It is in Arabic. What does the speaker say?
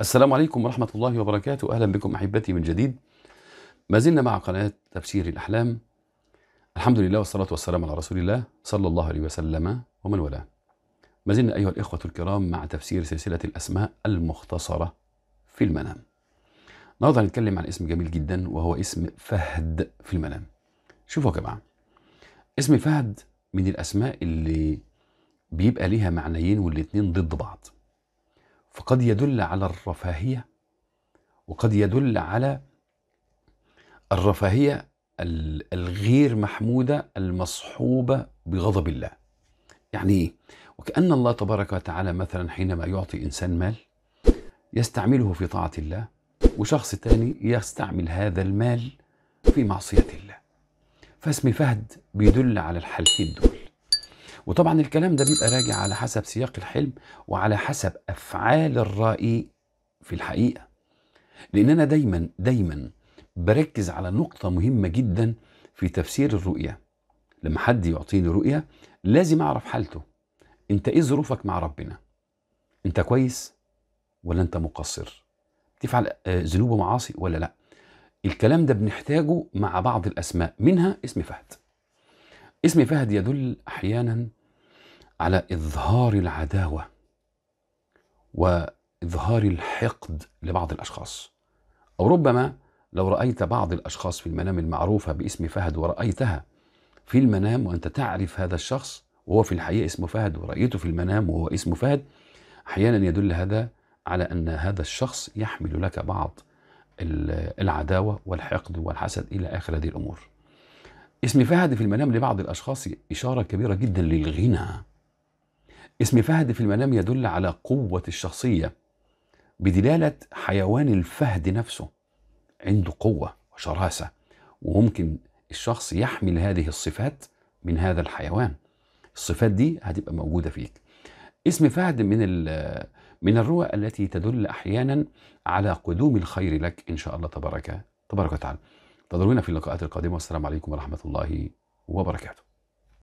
السلام عليكم ورحمة الله وبركاته أهلا بكم أحبتي من جديد ما زلنا مع قناة تفسير الأحلام الحمد لله والصلاة والسلام على رسول الله صلى الله عليه وسلم ومن والاه ما زلنا أيها الإخوة الكرام مع تفسير سلسلة الأسماء المختصرة في المنام النهارده هنتكلم عن اسم جميل جدا وهو اسم فهد في المنام شوفوا يا جماعة اسم فهد من الأسماء اللي بيبقى ليها معنيين والاتنين ضد بعض فقد يدل على الرفاهية وقد يدل على الرفاهية الغير محمودة المصحوبة بغضب الله يعني إيه؟ وكأن الله تبارك وتعالى مثلا حينما يعطي إنسان مال يستعمله في طاعة الله وشخص تاني يستعمل هذا المال في معصية الله فاسم فهد بيدل على الحالتين دول وطبعا الكلام ده بيبقى راجع على حسب سياق الحلم وعلى حسب افعال الرائي في الحقيقه لان انا دايما دايما بركز على نقطه مهمه جدا في تفسير الرؤيه لما حد يعطيني رؤيه لازم اعرف حالته انت ايه ظروفك مع ربنا انت كويس ولا انت مقصر تفعل آه، ذنوب ومعاصي ولا لا الكلام ده بنحتاجه مع بعض الاسماء منها اسم فهد اسم فهد يدل احيانا على إظهار العداوة وإظهار الحقد لبعض الأشخاص أو ربما لو رأيت بعض الأشخاص في المنام المعروفة باسم فهد ورأيتها في المنام وأنت تعرف هذا الشخص وهو في الحقيقة اسمه فهد ورأيته في المنام وهو اسمه فهد أحيانا يدل هذا على أن هذا الشخص يحمل لك بعض العداوة والحقد والحسد إلى آخر هذه الأمور اسم فهد في المنام لبعض الأشخاص إشارة كبيرة جدا للغنى اسم فهد في المنام يدل على قوة الشخصية بدلالة حيوان الفهد نفسه عنده قوة وشراسة وممكن الشخص يحمل هذه الصفات من هذا الحيوان الصفات دي هتبقى موجودة فيك اسم فهد من من الرؤى التي تدل أحيانا على قدوم الخير لك إن شاء الله تبارك تبارك وتعالى انتظرونا في اللقاءات القادمة والسلام عليكم ورحمة الله وبركاته